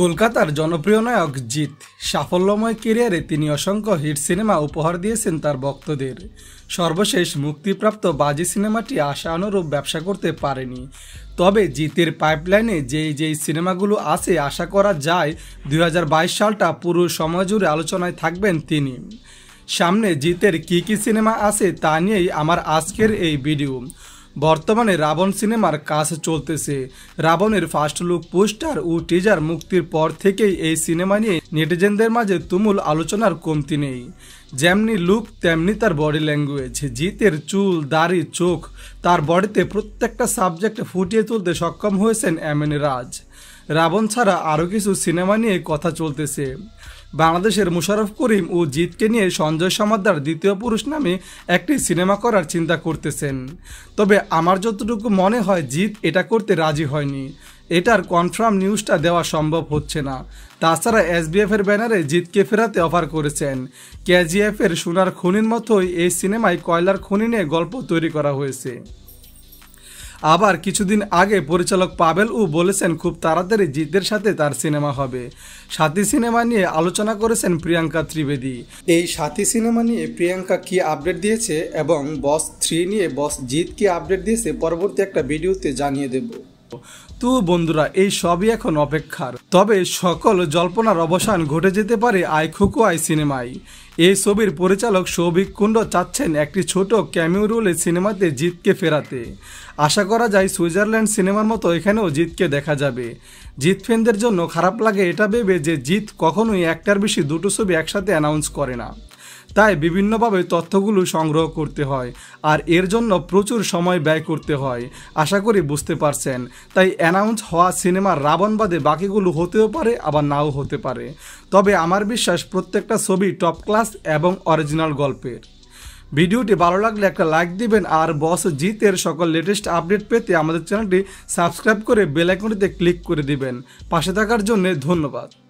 কলকাতার জনপ্রিয় নায়ক জিৎ সাফল্যময় কেরিয়ারে তিনি অসংখ্য হিট সিনেমা উপহার দিয়েছেন তার ভক্তদের সর্বশেষ মুক্তিপ্রাপ্ত বাজি সিনেমাটি আশা অনুরূপ ব্যবসা করতে পারেনি তবে জিতের পাইপলাইনে যেই যেই সিনেমাগুলো আছে আশা করা যায় দুই সালটা পুরো সময় জুড়ে আলোচনায় থাকবেন তিনি সামনে জিতের কী কী সিনেমা আছে তা নিয়েই আমার আজকের এই ভিডিও বর্তমানে রাবণ সিনেমার কাজ চলতেছে রাবণের ফার্স্ট লুক পোস্টার ও টিজার মুক্তির পর থেকেই এই সিনেমা নিয়ে নেটিজেনদের মাঝে তুমুল আলোচনার কমতি নেই যেমনি লুক তেমনি তার বডি ল্যাঙ্গুয়েজ জিতের চুল দাড়ি চোখ তার বডিতে প্রত্যেকটা সাবজেক্ট ফুটিয়ে তুলতে সক্ষম হয়েছেন এম রাজ রাবণ ছাড়া আরও কিছু সিনেমা নিয়ে কথা চলতেছে বাংলাদেশের মুশারফ করিম ও জিতকে নিয়ে সঞ্জয় সমাদ্দার দ্বিতীয় পুরুষ নামে একটি সিনেমা করার চিন্তা করতেছেন তবে আমার যতটুকু মনে হয় জিত এটা করতে রাজি হয়নি এটার কনফার্ম নিউজটা দেওয়া সম্ভব হচ্ছে না তাছাড়া এসবিএফের ব্যানারে জিতকে ফেরাতে অফার করেছেন কেজিএফের সোনার খনির মতোই এই সিনেমায় কয়লার খনি নিয়ে গল্প তৈরি করা হয়েছে আবার কিছুদিন আগে পরিচালক পাবেল ও বলেছেন খুব তাড়াতাড়ি জিতের সাথে তার সিনেমা হবে সাথী সিনেমা নিয়ে আলোচনা করেছেন প্রিয়াঙ্কা ত্রিবেদী এই সাথী সিনেমা নিয়ে প্রিয়াঙ্কা কি আপডেট দিয়েছে এবং বস থ্রি নিয়ে বস জিৎ কি আপডেট দিয়েছে পরবর্তী একটা ভিডিওতে জানিয়ে দেবো তো বন্ধুরা এই সবই এখন অপেক্ষার তবে সকল জল্পনার অবসান ঘটে যেতে পারে আয় খুকু আয় সিনেমায় এই ছবির পরিচালক সৌভিক কুণ্ড চাচ্ছেন একটি ছোট রোলে সিনেমাতে জিতকে ফেরাতে আশা করা যায় সুইজারল্যান্ড সিনেমার মতো এখানেও জিতকে দেখা যাবে জিত ফ্যানদের জন্য খারাপ লাগে এটা ভেবে যে জিত কখনোই একটার বেশি দুটো ছবি একসাথে অ্যানাউন্স করে না তাই বিভিন্নভাবে তথ্যগুলো সংগ্রহ করতে হয় আর এর জন্য প্রচুর সময় ব্যয় করতে হয় আশা করি বুঝতে পারছেন তাই অ্যানাউন্স হওয়া সিনেমার রাবণ বাদে বাকিগুলো হতেও পারে আবার নাও হতে পারে তবে আমার বিশ্বাস প্রত্যেকটা ছবি টপ ক্লাস এবং অরিজিনাল গল্পের ভিডিওটি ভালো লাগলে একটা লাইক দিবেন আর বস জিতের সকল লেটেস্ট আপডেট পেতে আমাদের চ্যানেলটি সাবস্ক্রাইব করে বেলাইকনটিতে ক্লিক করে দিবেন পাশে থাকার জন্য ধন্যবাদ